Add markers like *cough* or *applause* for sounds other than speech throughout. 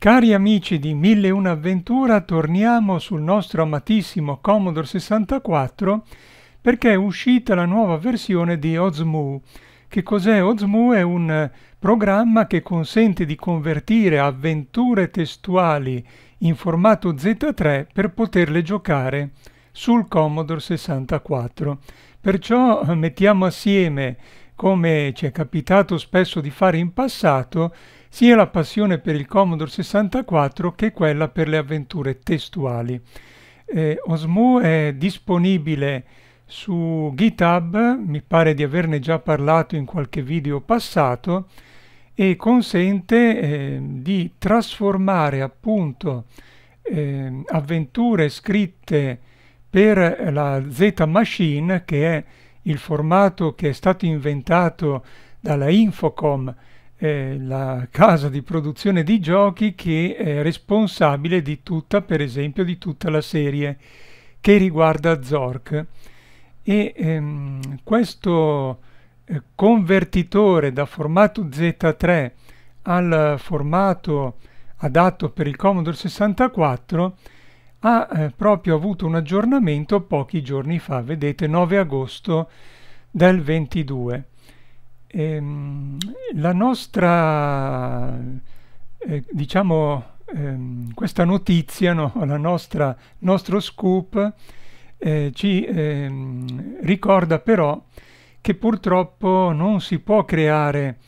Cari amici di 1001 Avventura, torniamo sul nostro amatissimo Commodore 64 perché è uscita la nuova versione di Ozmu. Che cos'è Ozmu? È un programma che consente di convertire avventure testuali in formato Z3 per poterle giocare sul Commodore 64. Perciò eh, mettiamo assieme, come ci è capitato spesso di fare in passato, sia la passione per il Commodore 64 che quella per le avventure testuali. Eh, Osmo è disponibile su GitHub, mi pare di averne già parlato in qualche video passato, e consente eh, di trasformare appunto eh, avventure scritte per la Z Machine, che è il formato che è stato inventato dalla Infocom eh, la casa di produzione di giochi che è responsabile di tutta, per esempio, di tutta la serie che riguarda Zork. E ehm, questo eh, convertitore da formato Z3 al formato adatto per il Commodore 64 ha eh, proprio avuto un aggiornamento pochi giorni fa, vedete 9 agosto del 22 ehm, la nostra, eh, diciamo, ehm, questa notizia, no? *laughs* la nostra, nostro scoop, eh, ci ehm, ricorda però che purtroppo non si può creare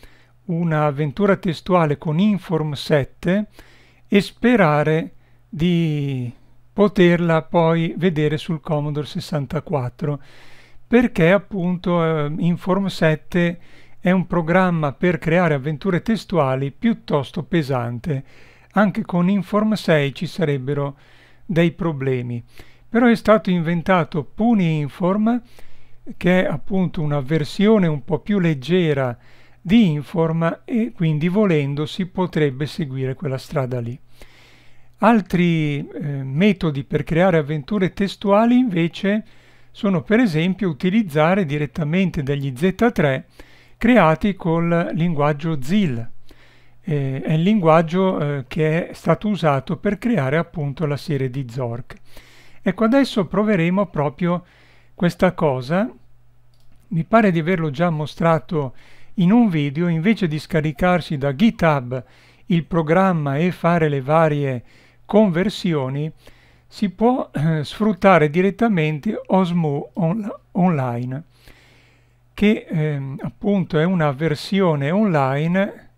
un'avventura testuale con Inform 7 e sperare di poterla poi vedere sul Commodore 64 perché appunto eh, Inform 7 è un programma per creare avventure testuali piuttosto pesante. Anche con Inform 6 ci sarebbero dei problemi. Però è stato inventato Puni Inform, che è appunto una versione un po' più leggera di Inform e quindi volendo si potrebbe seguire quella strada lì. Altri eh, metodi per creare avventure testuali invece sono per esempio utilizzare direttamente degli Z3 creati col linguaggio ZIL. Eh, è il linguaggio eh, che è stato usato per creare appunto la serie di Zork. Ecco, adesso proveremo proprio questa cosa. Mi pare di averlo già mostrato in un video, invece di scaricarsi da GitHub il programma e fare le varie conversioni, si può eh, sfruttare direttamente Osmo on Online che ehm, appunto è una versione online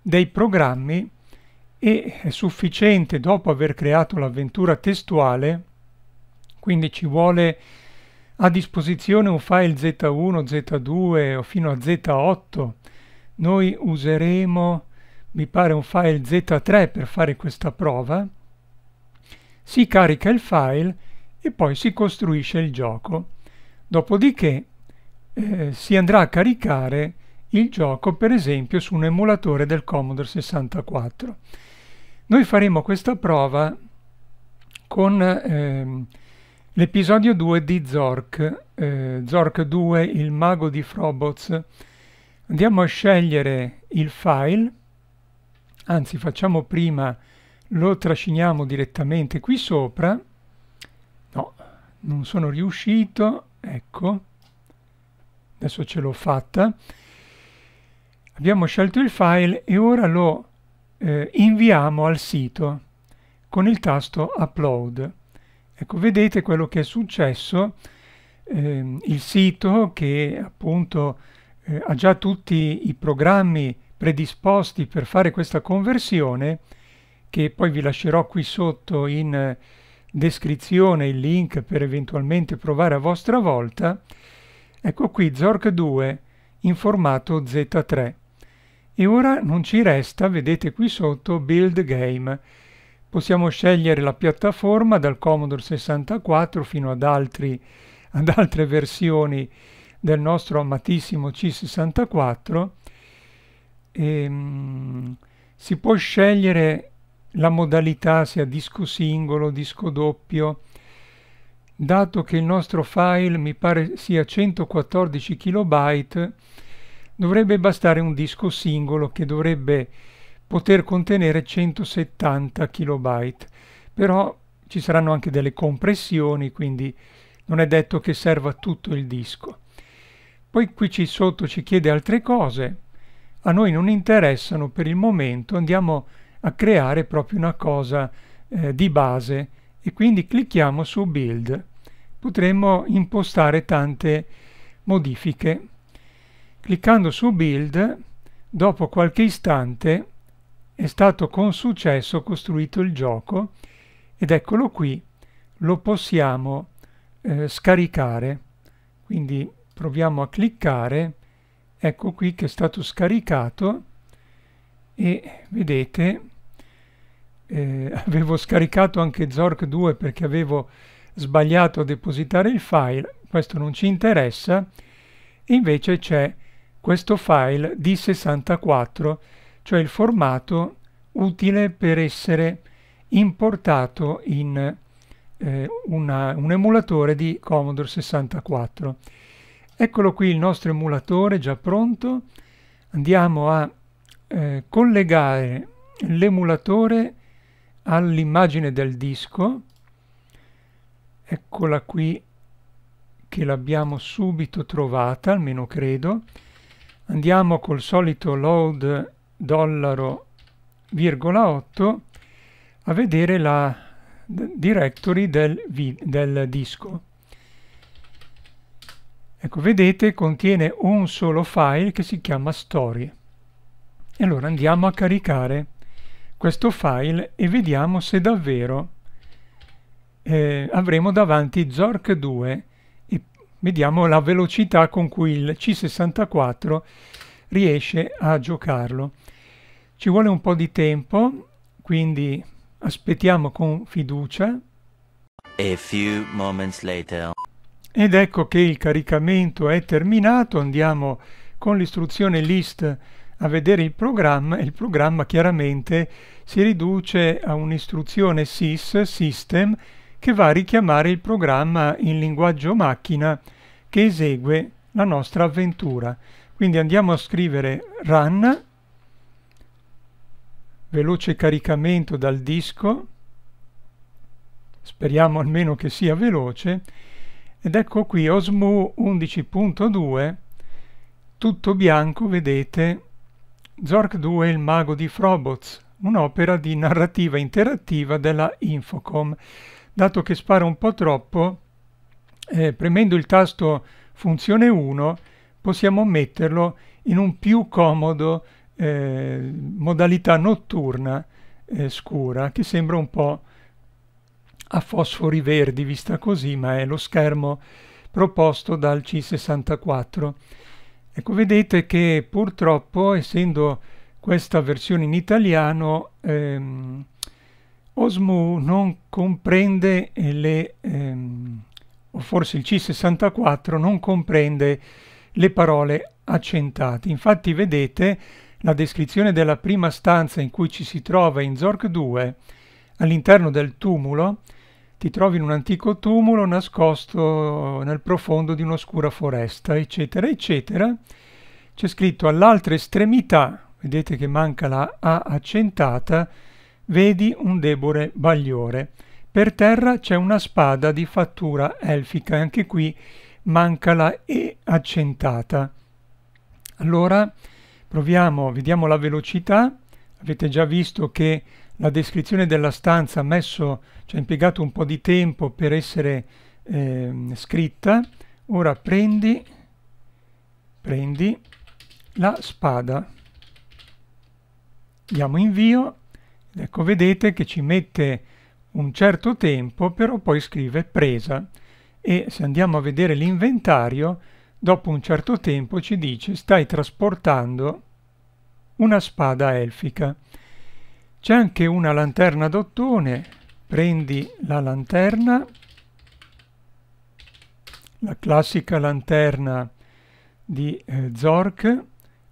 dei programmi e è sufficiente dopo aver creato l'avventura testuale, quindi ci vuole a disposizione un file Z1, Z2 o fino a Z8. Noi useremo, mi pare, un file Z3 per fare questa prova. Si carica il file e poi si costruisce il gioco. Dopodiché eh, si andrà a caricare il gioco per esempio su un emulatore del Commodore 64. Noi faremo questa prova con ehm, l'episodio 2 di Zork, eh, Zork 2, il mago di Frobots. Andiamo a scegliere il file, anzi facciamo prima, lo trasciniamo direttamente qui sopra. No, non sono riuscito, ecco adesso ce l'ho fatta abbiamo scelto il file e ora lo eh, inviamo al sito con il tasto upload ecco vedete quello che è successo eh, il sito che appunto eh, ha già tutti i programmi predisposti per fare questa conversione che poi vi lascerò qui sotto in descrizione il link per eventualmente provare a vostra volta Ecco qui Zork 2 in formato Z3. E ora non ci resta, vedete qui sotto, Build Game. Possiamo scegliere la piattaforma dal Commodore 64 fino ad, altri, *laughs* ad altre versioni del nostro amatissimo C64. E, ehm, si può scegliere la modalità sia disco singolo, disco doppio, dato che il nostro file mi pare sia 114 kilobyte dovrebbe bastare un disco singolo che dovrebbe poter contenere 170 kilobyte Però ci saranno anche delle compressioni, quindi non è detto che serva tutto il disco. Poi qui ci sotto ci chiede altre cose, a noi non interessano per il momento, andiamo a creare proprio una cosa eh, di base e quindi clicchiamo su build potremmo impostare tante modifiche cliccando su build dopo qualche istante è stato con successo costruito il gioco ed eccolo qui lo possiamo eh, scaricare quindi proviamo a cliccare ecco qui che è stato scaricato e vedete eh, *laughs* avevo scaricato anche Zork 2 perché avevo sbagliato a depositare il file, questo non ci interessa, invece c'è questo file D64, cioè il formato utile per essere importato in eh, una, un emulatore di Commodore 64. Eccolo qui il nostro emulatore già pronto, andiamo a eh, collegare l'emulatore all'immagine del disco eccola qui che l'abbiamo subito trovata almeno credo andiamo col solito load dollaro virgola 8 a vedere la directory del, del disco ecco vedete contiene un solo file che si chiama story e allora andiamo a caricare questo file e vediamo se davvero eh, avremo davanti Zork 2 e vediamo la velocità con cui il C64 riesce a giocarlo. Ci vuole un po' di tempo, quindi aspettiamo con fiducia. Ed ecco che il caricamento è terminato, andiamo con l'istruzione list a vedere il programma e il programma chiaramente si riduce a un'istruzione sys System, che va a richiamare il programma in linguaggio macchina che esegue la nostra avventura. Quindi andiamo a scrivere run, veloce caricamento dal disco, speriamo almeno che sia veloce, ed ecco qui Osmo 11.2, tutto bianco, vedete, Zork2 e il mago di Frobots, un'opera di narrativa interattiva della Infocom. Dato che spara un po' troppo, eh, premendo il tasto funzione 1 possiamo metterlo in un più comodo eh, modalità notturna eh, scura che sembra un po' a fosfori verdi vista così ma è lo schermo proposto dal C64 Ecco, vedete che purtroppo, essendo questa versione in italiano, ehm, Osmu non comprende le, ehm, o forse il C64 non comprende le parole accentate. Infatti vedete la descrizione della prima stanza in cui ci si trova in Zork 2 all'interno del tumulo ti trovi in un antico tumulo nascosto nel profondo di un'oscura foresta, eccetera, eccetera. C'è scritto all'altra estremità, vedete che manca la A accentata, vedi un debole bagliore. Per terra c'è una spada di fattura elfica, anche qui manca la E accentata. Allora proviamo, vediamo la velocità. Avete già visto che la descrizione della stanza ha messo, ci ha impiegato un po' di tempo per essere eh, scritta. Ora prendi, prendi la spada. Diamo invio. Ecco, vedete che ci mette un certo tempo, però poi scrive presa. E se andiamo a vedere l'inventario, dopo un certo tempo ci dice stai trasportando una spada elfica. C'è anche una lanterna d'ottone, prendi la lanterna, la classica lanterna di eh, Zork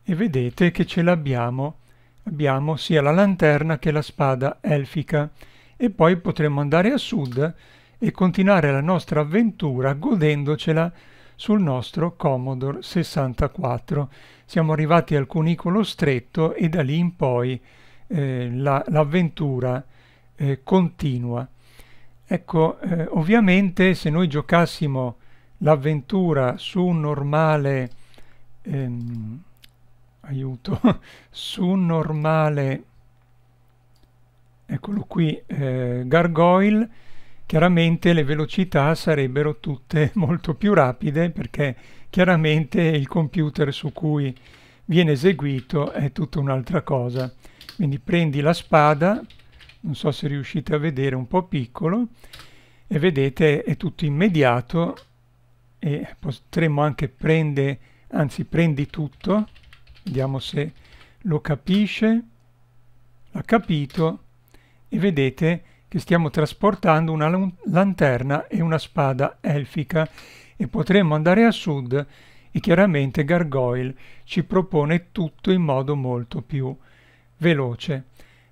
e vedete che ce l'abbiamo. Abbiamo sia la lanterna che la spada elfica e poi potremo andare a sud e continuare la nostra avventura godendocela sul nostro Commodore 64. Siamo arrivati al cunicolo stretto e da lì in poi eh, la, l'avventura eh, continua. Ecco, eh, ovviamente se noi giocassimo l'avventura su un normale, ehm, aiuto, *laughs* su un normale, eccolo qui, eh, gargoyle, chiaramente le velocità sarebbero tutte *laughs* molto più rapide perché chiaramente il computer su cui viene eseguito è tutta un'altra cosa. Quindi prendi la spada, non so se riuscite a vedere, un po' piccolo, e vedete è tutto immediato e potremmo anche prendere, anzi prendi tutto, vediamo se lo capisce, l'ha capito e vedete che stiamo trasportando una lanterna e una spada elfica e potremmo andare a sud e chiaramente Gargoyle ci propone tutto in modo molto più veloce.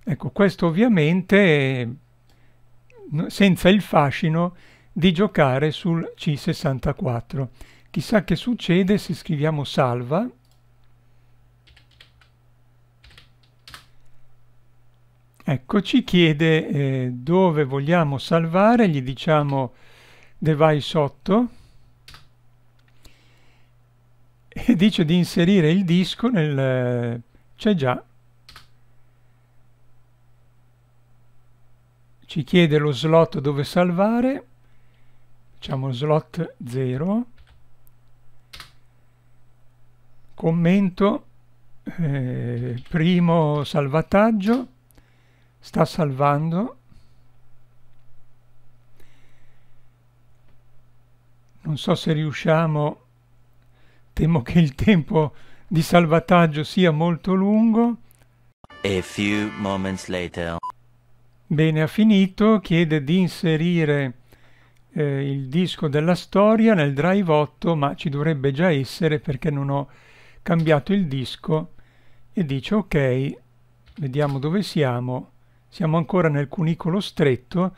Ecco, questo ovviamente senza il fascino di giocare sul C64. Chissà che succede se scriviamo salva. Ecco, ci chiede eh, dove vogliamo salvare, gli diciamo device 8 e dice di inserire il disco nel... c'è già, ci chiede lo slot dove salvare, facciamo slot 0, commento, eh, primo salvataggio, sta salvando, non so se riusciamo, temo che il tempo di salvataggio sia molto lungo. A few moments later. Bene, ha finito, chiede di inserire eh, il disco della storia nel drive 8, ma ci dovrebbe già essere perché non ho cambiato il disco e dice ok, vediamo dove siamo, siamo ancora nel cunicolo stretto,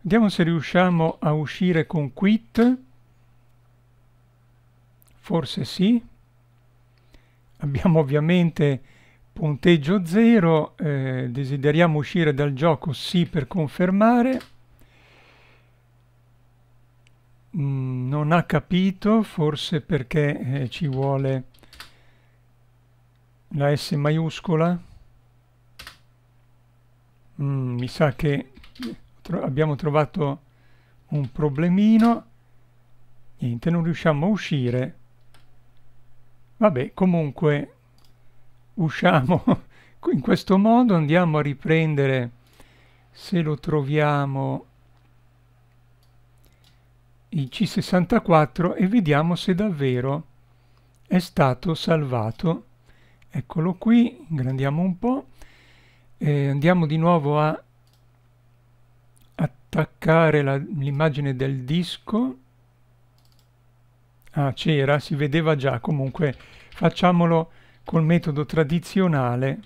vediamo se riusciamo a uscire con quit, forse sì, abbiamo ovviamente Punteggio 0, eh, desideriamo uscire dal gioco, sì per confermare. Mm, non ha capito, forse perché eh, ci vuole la S maiuscola. Mm, mi sa che tro abbiamo trovato un problemino. Niente, non riusciamo a uscire. Vabbè, comunque usciamo *laughs* in questo modo, andiamo a riprendere se lo troviamo il C64 e vediamo se davvero è stato salvato. Eccolo qui, ingrandiamo un po', eh, andiamo di nuovo a attaccare l'immagine del disco. Ah, c'era, si vedeva già, comunque facciamolo col metodo tradizionale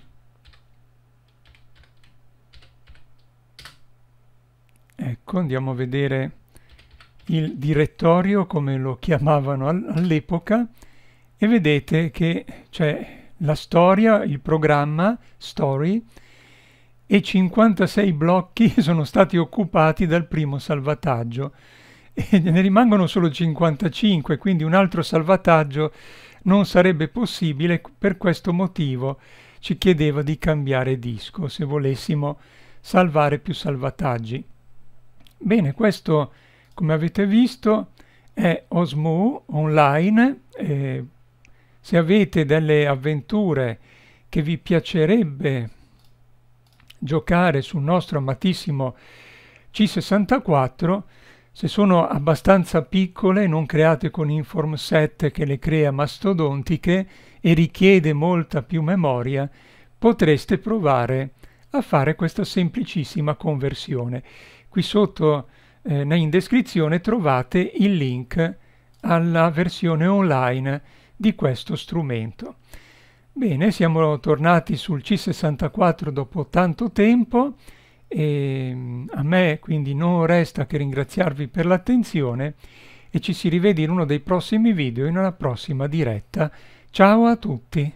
ecco andiamo a vedere il direttorio come lo chiamavano all'epoca e vedete che c'è la storia, il programma story e 56 blocchi *laughs* sono stati occupati dal primo salvataggio e ne rimangono solo 55 quindi un altro salvataggio non sarebbe possibile per questo motivo ci chiedeva di cambiare disco se volessimo salvare più salvataggi. Bene, questo come avete visto è Osmo online. Eh, se avete delle avventure che vi piacerebbe giocare sul nostro amatissimo C64 se sono abbastanza piccole, non create con Inform set che le crea mastodontiche e richiede molta più memoria, potreste provare a fare questa semplicissima conversione. Qui sotto eh, in descrizione trovate il link alla versione online di questo strumento. Bene, siamo tornati sul C64 dopo tanto tempo e ehm, a me quindi non resta che ringraziarvi per l'attenzione e ci si rivede in uno dei prossimi video, in una prossima diretta. Ciao a tutti!